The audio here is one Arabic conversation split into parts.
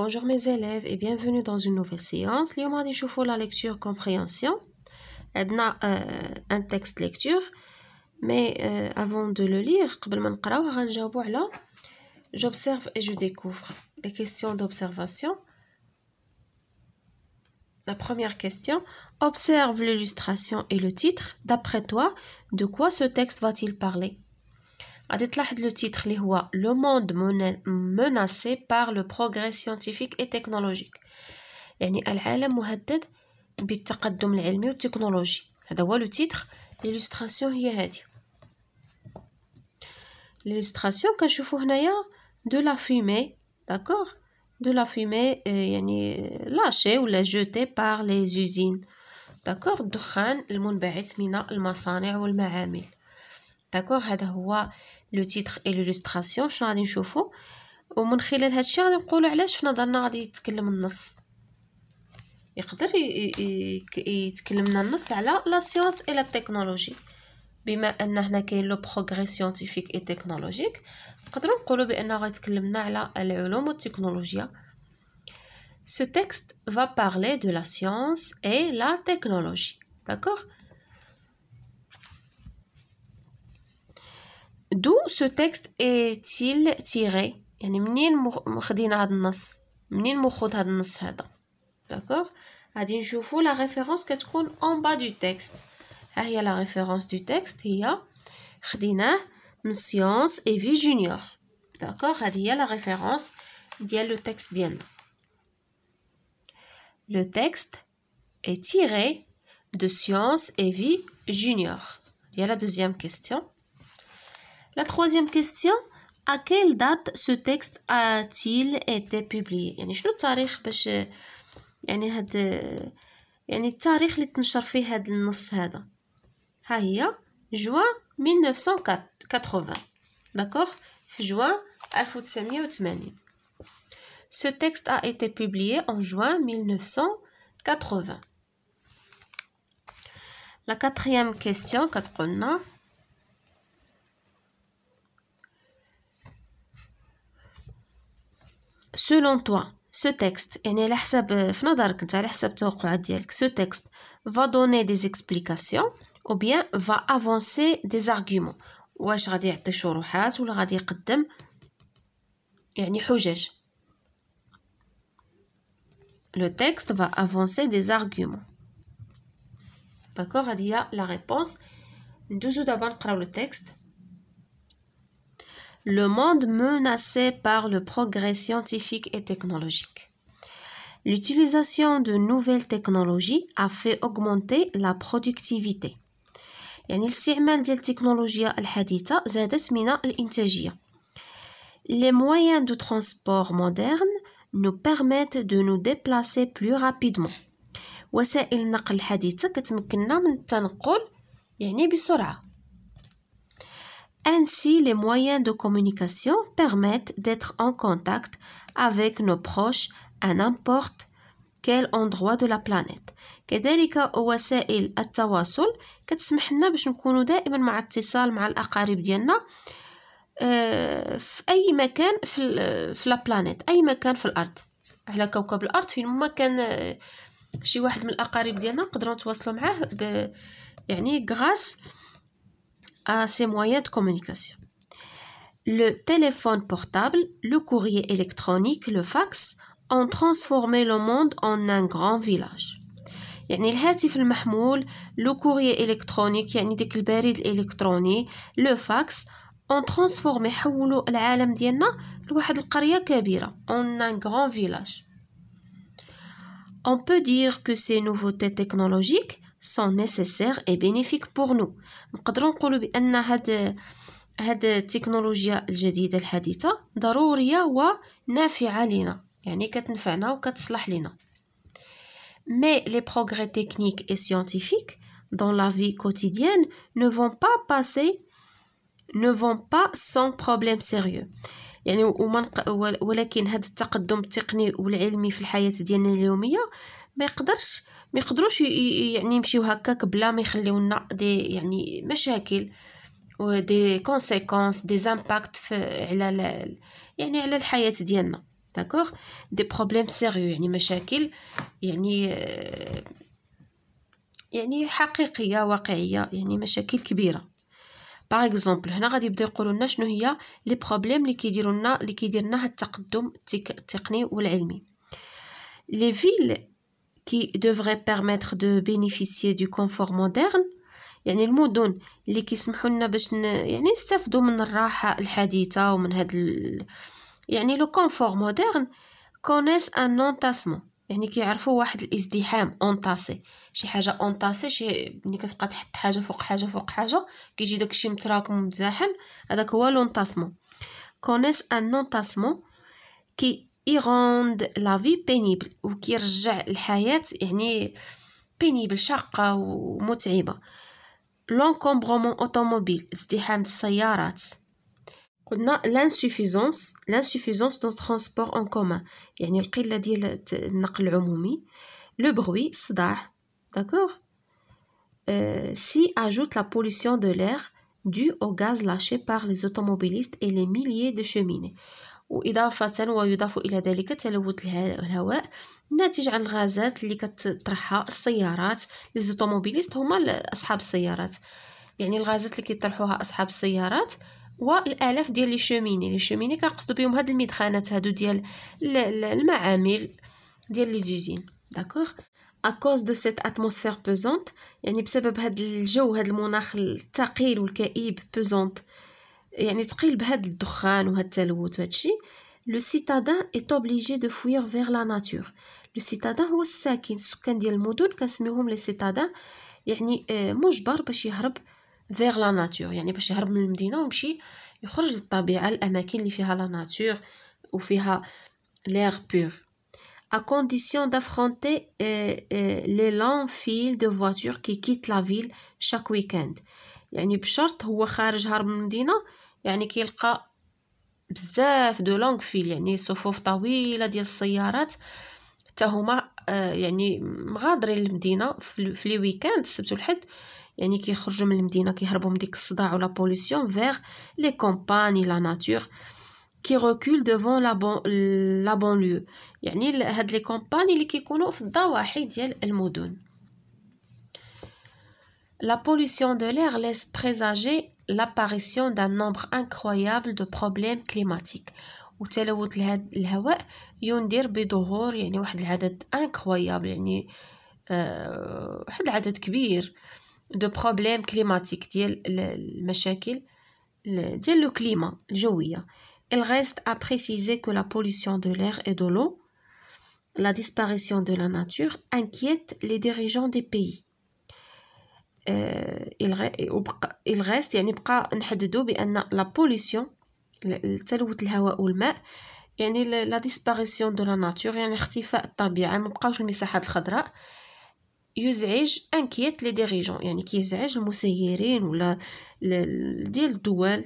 Bonjour mes élèves et bienvenue dans une nouvelle séance. Lyon Choufou, la lecture compréhension. Edna euh, un texte lecture mais euh, avant de le lire j'observe et je découvre les questions d'observation. La première question, observe l'illustration et le titre. D'après toi, de quoi ce texte va-t-il parler غادي تلاحظ لو تيتر اللي هو لو موند مناسي بار لو بروغري سيانتيفيك اي تكنولوجيك يعني العالم مهدد بالتقدم العلمي والتكنولوجي هذا هو لو تيتر ليلوستراسيون هي هذه ليلوستراسيون كنشوفو هنايا دو لا فومي داكوغ دو لا فومي يعني لاشي ولا جوتي بار لي زوزين داكوغ الدخان المنبعث من المصانع والمعامل داكوغ هذا هو لو تيتغ اي لوستراسيون شنو غادي نشوفو ومن خلال هادشي غادي نقولو علاش في نظرنا غادي يتكلم النص يقدر يتكلمنا النص على لا سيونس اي لا تكنولوجي بما ان هنا كاين لو بروغري سيونتيفيك اي تكنولوجيك نقدروا نقولوا بانه غيتكلمنا على العلوم والتكنولوجيا Ce texte va parler de la science et la technologie. D'accord D'où ce texte est-il tiré? Il y a la référence qui est en bas du texte. Il y a la référence du texte. Il y a une science et vie junior. Il y a la référence du texte. Le texte est tiré de science et vie junior. Il y a la deuxième question. La troisième question, à quelle date ce texte a-t-il été publié يعني شنو التاريخ باش يعني هاد يعني التاريخ اللي تنشر فيه هاد النص هذا ها هي juin 1980 D'accord في juin 1980 Ce texte a été publié en juin 1980. La quatrième question, qu'est-ce qu'on a selon toi ce texte يعني على حسب في نظرك انت على حسب التوقعات ديالك ce texte va donner des explications ou bien va avancer des arguments واش غادي يعطي شروحات ولا غادي يقدم يعني حجج le texte va avancer des arguments d'accord هذه هي la réponse ندوزو دابا نقراو le texte le monde menacé par le progrès scientifique et technologique. L'utilisation de nouvelles technologies a fait augmenter la productivité. يعني ديال التكنولوجيا زادت Les moyens de transport modernes nous permettent de nous déplacer plus rapidement. وسائل النقل الحديثة كتمكننا من التنقل يعني بسرعة. Ainsi, les moyens de communication permettent d'être en contact avec nos proches à n'importe quel endroit de la planète. كذلك وسائل التواصل كتسمح لنا باش نكونوا دائما مع اتصال مع الاقارب ديالنا آه، في اي مكان في في لا بلانيت اي مكان في الارض على كوكب الارض فين ما كان آه، شي واحد من الاقارب ديالنا نقدروا نتواصلوا معاه يعني غراس à moyens de communication. Le téléphone portable, le courrier électronique, le fax ont transformé le monde en un grand village. يعني الهاتف المحمول لو fax ont يعني ديك البريد الالكتروني لو فاكس اون ترانسفورمي حولوا العالم ديالنا لواحد القريه كبيره On peut dire que ces nouveautés technologiques sont nécessaires et bénéfiques pour nous نقدروا نقولوا بان هاد هاد التكنولوجيا الجديده الحديثه ضروريه ونافعه لنا يعني كتنفعنا وكتصلح لنا mais les progrès techniques et scientifiques dans la vie quotidienne ne vont pas passer ne vont pas sans problème sérieux يعني ومن ولكن هذا التقدم التقني والعلمي في الحياه ديالنا اليوميه ما يقدرش آه ما يقدروش يعني يمشيو هكاك بلا ما يخليو لنا دي يعني مشاكل ودي كونسيكونس دي زامباكت على يعني على الحياه ديالنا داكوغ دي بروبليم سيريو يعني مشاكل يعني آه، يعني حقيقيه واقعيه يعني مشاكل كبيره باغ اكزومبل هنا غادي يبداو يقولوا لنا شنو هي لي بروبليم اللي كيديروا لنا اللي كيدير لنا التقدم التقني والعلمي لي فيل qui devrait permettre de bénéficier du confort moderne يعني المدن اللي كيسمحوا لنا باش ن... يعني نستافدوا من الراحه الحديثه ومن هاد ال... يعني لو كونفور مودرن كونيس ان انتاسمون يعني كيعرفوا واحد الازدحام اونطاسي شي حاجه اونطاسي شي ملي كتبقى تحط حاجه فوق حاجه فوق حاجه كيجي داكشي متراكم ومتزاحم هذاك هو لونطاسمون كونيس ان انتاسمون كي Rendent la vie pénible ou qui rejettent la vie pénible, chaque ou moutaïba. L'encombrement automobile, L'insuffisance, l'insuffisance de transport en commun. le bruit, c'est d'accord. Euh, si ajoute la pollution de l'air due au gaz lâché par les automobilistes et les milliers de cheminées. وإضافة ويضاف إلى ذلك تلوث الهواء ناتج عن الغازات اللي كتطرحها السيارات لي هما أصحاب السيارات يعني الغازات اللي كيطرحوها أصحاب السيارات والالاف ديال لي شوميني لي شوميني كنقصدو بهم هاد المدخانات هادو ديال المعامل ديال لي زوزين داكوغ à cause de cette atmosphère pesante يعني بسبب هاد الجو هاد المناخ الثقيل والكئيب pesante يعني ثقيل بهاد الدخان وهذا التلوث الشيء لو سيتادان اي توبليجي دو فوير فيغ لا ناتور لو سيتادان هو الساكن السكان ديال المدن كنسميوهم لي سيتادان يعني آه، مجبر باش يهرب فيغ لا ناتور يعني باش يهرب من المدينه ويمشي يخرج للطبيعه الاماكن اللي فيها لا ناتور وفيها لير بور à condition d'affronter euh, euh, les longs fils de voitures qui quittent la ville chaque week-end يعني بشرط هو خارج هرب من المدينه يعني كيلقى بزاف دو لونغ فيل يعني صفوف طويله ديال السيارات حتى هما آه يعني مغادرين المدينه في لي ويكاند السبت والحد يعني كيخرجوا من المدينه كيهربوا من ديك الصداع ولا بوليسيون فيغ لي كومباني لا ناتور كي روكول دوفون لا بون لا ليو يعني هاد لي كومباني اللي كيكونوا في الضواحي ديال المدن لا بوليسيون دو لير ليس بريزاجي l'apparition d'un nombre incroyable de problèmes climatiques وتلوث Il reste à préciser que la pollution de l'air et de l'eau, la disparition de la nature inquiète les dirigeants des pays. آه، الغاست يعني بقى نحددو بان لا بوليسيون تلوث الهواء والماء يعني لا ديسباريسيون دو لا ناتور يعني اختفاء الطبيعه ما بقاوش المساحات الخضراء يزعج انكيت لي ديريجون يعني كيزعج المسيرين ولا ديال الدول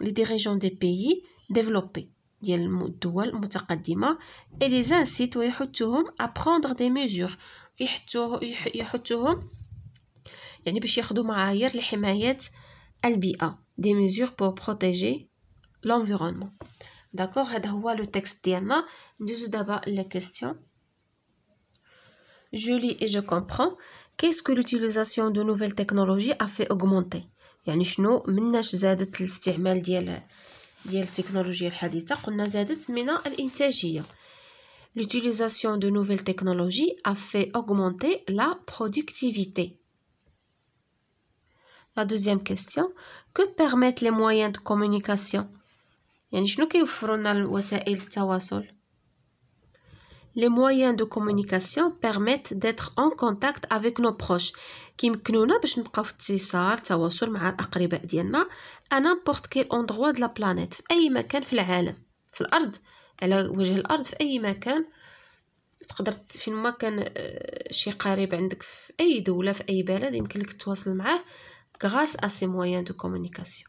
لي ديريجون دي بيي ديفلوبي ديال الدول المتقدمه اي لي انسيت ويحثهم ا برendre دي ميزور يحطوهم Il faut que vous ayez des mesures pour protéger l'environnement. D'accord, c'est le texte. Nous avons la question. Je lis et je comprends. Qu'est-ce que l'utilisation de nouvelles technologies a fait augmenter Je ne sais pas si vous avez l'utilisation de nouvelles technologies. Vous avez l'utilisation de nouvelles technologies. L'utilisation de nouvelles technologies a fait augmenter la productivité. لا دوزيام كيستيون كو بيرميت لي مويان دو كومونيكاسيون يعني شنو كيوفروا لنا وسائل التواصل لي مويان دو كومونيكاسيون بيرميت ديتر اون كونتاكت افيك نو بروش كيمكنونا باش نبقاو في اتصال تواصل مع الاقرباء ديالنا انا بورت كيل اوندروا دو لا بلانيت في اي مكان في العالم في الارض على وجه الارض في اي مكان تقدر فين ما كان آه، شي قريب عندك في اي دوله في اي بلد يمكن لك تواصل معاه grâce à ces moyens de communication.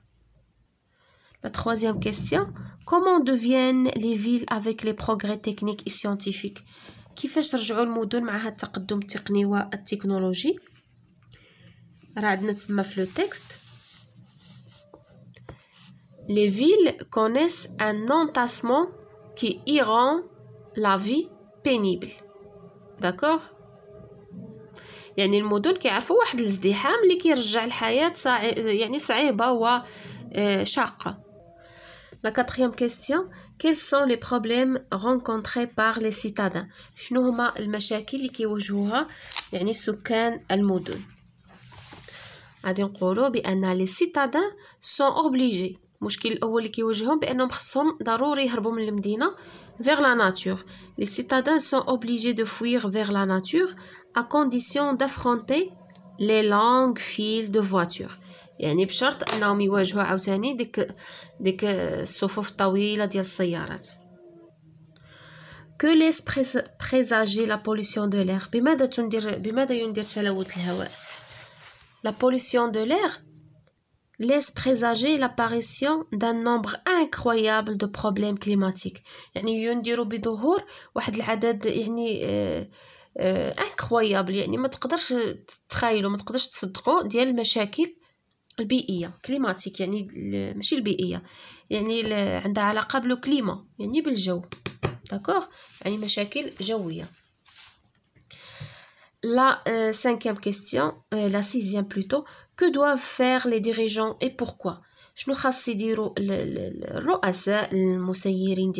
La troisième question, comment deviennent les villes avec les progrès techniques et scientifiques كيفاش رجعوا المدن مع هذا التقدم التقني والتكنولوجي راه عندنا تما في Les villes connaissent un entassement qui rend la vie pénible. D'accord يعني المدن كيعرفوا واحد الازدحام اللي كيرجع الحياه صعي... يعني صعيبه وشاقه آه، لا quatrième question, كيل سون لي بروبليم رونكونتري بار لي سيتادان شنو هما المشاكل اللي كيواجهوها يعني سكان المدن غادي نقولوا بان لي سيتادان سون اوبليجي المشكل الاول اللي كيواجههم بانهم خصهم ضروري يهربوا من المدينه فيغ لا ناتور لي سيتادين سون اوبليجي دو فويغ فيغ لا ناتور ا كونديسيون دافرونتي لي لونغ فيل دو فواتور يعني بشرط انهم يواجهوا عاوتاني ديك ديك الصفوف الطويله ديال السيارات que laisse présager la pollution de l'air بماذا تندير بماذا يندر تلوث الهواء la pollution de l'air laisse présager l'apparition d'un nombre incroyable de problèmes climatiques يعني ينديروا بظهور واحد العدد يعني آه آه انكرويابل يعني ما تقدرش تتخيلوا ما تقدرش تصدقوا ديال المشاكل البيئيه كليماتيك يعني ماشي البيئيه يعني عندها علاقه بالكليما يعني بالجو داكوغ يعني مشاكل جويه La euh, cinquième question, euh, la sixième plutôt, que doivent faire les dirigeants et pourquoi شنو خاص يديروا الرؤساء المسيرين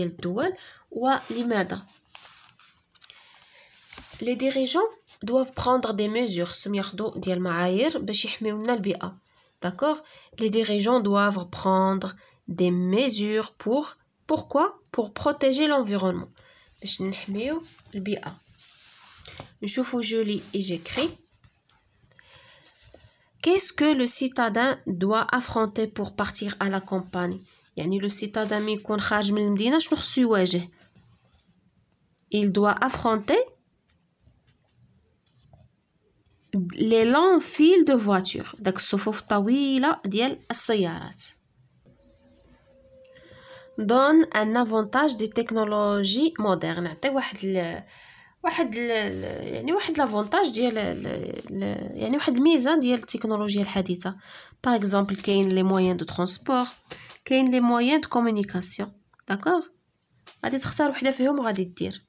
les dirigeants doivent prendre des mesures سم ياخذوا ديال المعايير باش d'accord les dirigeants doivent prendre des mesures pour pourquoi pour protéger l'environnement باش نحميو je je lis et j'écris. Qu'est-ce que le citadin doit affronter pour partir à la campagne le citadin quand خارج من شنو il doit affronter les longs fils de voitures داك donne un avantage des technologies modernes واحد يعني واحد ديال الـ الـ يعني واحد الميزه ديال التكنولوجيا الحديثه باغ اكزومبل كاين لي مويان دو ترونسبور كاين لي مويان دو كومونيكاسيون داكوغ غادي تختار وحده فيهم وغادي دير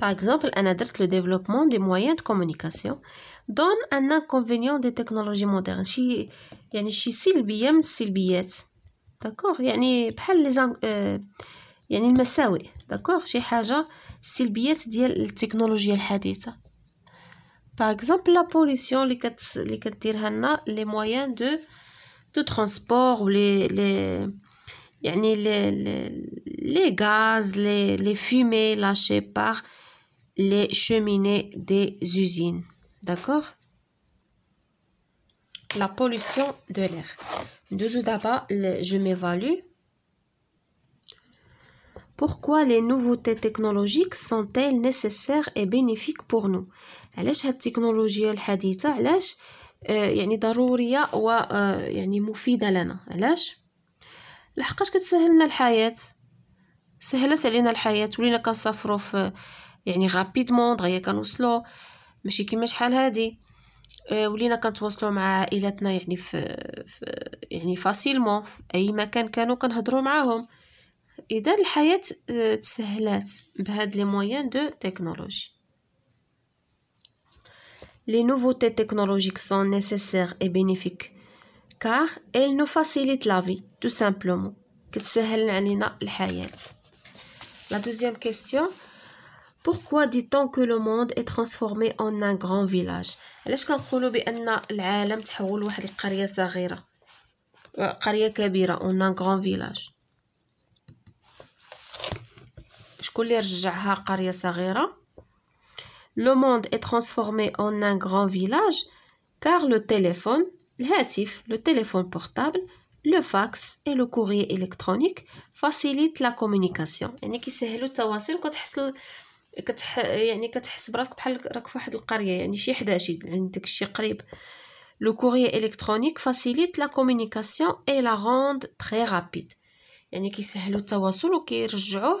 باغ انا درت لو ديفلوبمون دي مويان دو كومونيكاسيون دون ان انكونفينيون دي تكنولوجي مودرن شي يعني شي سلبيه من السلبيات داكوغ يعني بحال لي il d'accord c'est quelque le la technologie par exemple la pollution les les moyens de de transport ou les gaz les fumées lâchées par les cheminées des usines d'accord la pollution de l'air d'abord je m'évalue Pourquoi les nouveautés technologiques sont-elles nécessaires et bénéfiques pour nous علاش هاد التكنولوجيا الحديثه علاش آه يعني ضروريه و آه يعني مفيده لنا علاش لحقاش كتسهلنا الحياه سهلت علينا الحياه ولينا كنسافروا في يعني غابيدمون دغيا كنوصلوا ماشي كيما شحال هادي آه، ولينا كنتواصلوا مع عائلاتنا يعني في, في يعني فاسيلمون في اي مكان كانوا كنهضروا معاهم اذا الحياه آه، تسهلات بهاد لي مويان دو تكنولوجي لي نوفوتي تكنولوجيك سون نيسيسير اي بينيفيك كار ايل نو فاسيليت لا في تو سامبلومون كتسهل علينا الحياه لا دوزيام كيسيون Pourquoi dit-on que le monde est transformé en un grand village علاش كنقولوا بان العالم تحول لواحد القريه صغيره قريه كبيره اون ان غران فيلاج شكون اللي رجعها قريه صغيره لو موند اي ترانسفورمي اون ان غران فيلاج كار لو تيليفون الهاتف لو تيليفون بورتابل لو فاكس اي لو كوري الكترونيك فاسيليت لا كومونيكاسيون يعني كيسهلوا التواصل كتحصل كتح يعني كتحس براسك بحال راك في واحد القريه يعني شي حدا شي عندك يعني شي قريب لو كوري الكترونيك فاسيليت لا كومونيكاسيون اي لا روند تري رابيد يعني كيسهلوا التواصل وكيرجعوه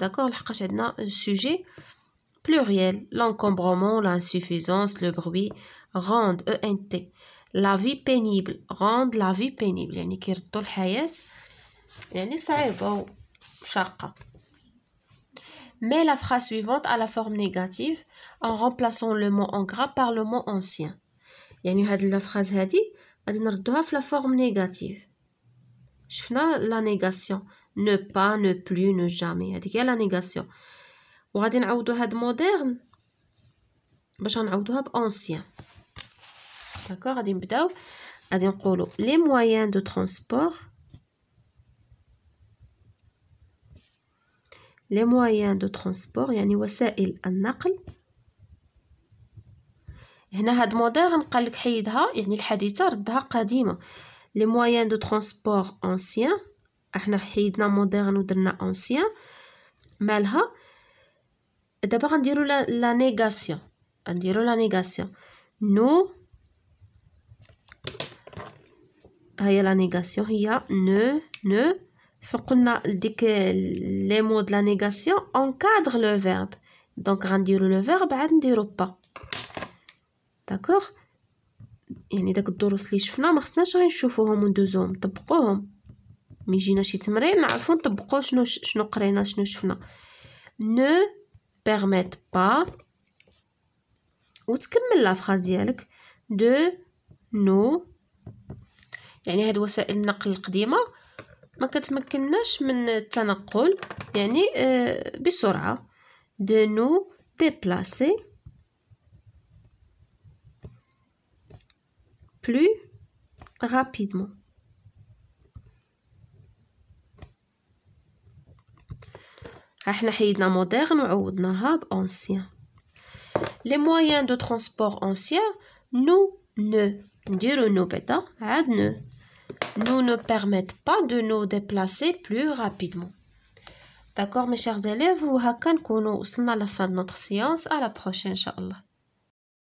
D'accord a عندنا sujet pluriel l'encombrement, l'insuffisance, le bruit rendent euh, ENT la vie pénible rendent la vie pénible يعني كيردوا الحياة يعني صعيبة وشاقة mais la phrase suivante a la forme négative en remplaçant le mot en gras par le mot ancien يعني a la phrase هادي غادي نردوها في la forme négative شفنا la négation ne pas, ne plus, ne jamais. Adjectif à la négation. Où a-t-il une autre date moderne? Parce qu'on a eu des anciens. D'accord, a-t-il dit. A-t-il parlé des moyens de transport? Les moyens de transport, y ait les moyens de transport, y ait les moyens de transport. moderne. Quelques-uns. Y ait les plus tard. Y Les moyens de transport anciens. احنا حيدنا مودرن ودرنا اونسيان مالها دابا غنديرو لا نيغاسيون غنديرو لا نيغاسيون نو هيا لا نيغاسيون هي نو نو فقلنا ديك لي مو د لا نيغاسيون اونكادغ لو فيرب دونك غنديرو لو فيرب عاد نديرو با داكوغ يعني داك الدروس اللي شفنا ما خصناش غير نشوفوهم وندوزوهم نطبقوهم ملي يجينا شي تمرين نعرفو نطبقو شنو شنو قرينا شنو شفنا نو بيرميت با وتكمل لا فراز ديالك دو نو يعني هاد وسائل النقل القديمه ما كتمكنناش من التنقل يعني آه، بسرعه دو نو ديبلاسي بلو رابيدمون Les moyens de transport anciens, nous ne permettent pas de nous déplacer plus rapidement. D'accord mes chers élèves, vous vous accordez à la fin de notre séance, à la prochaine challah.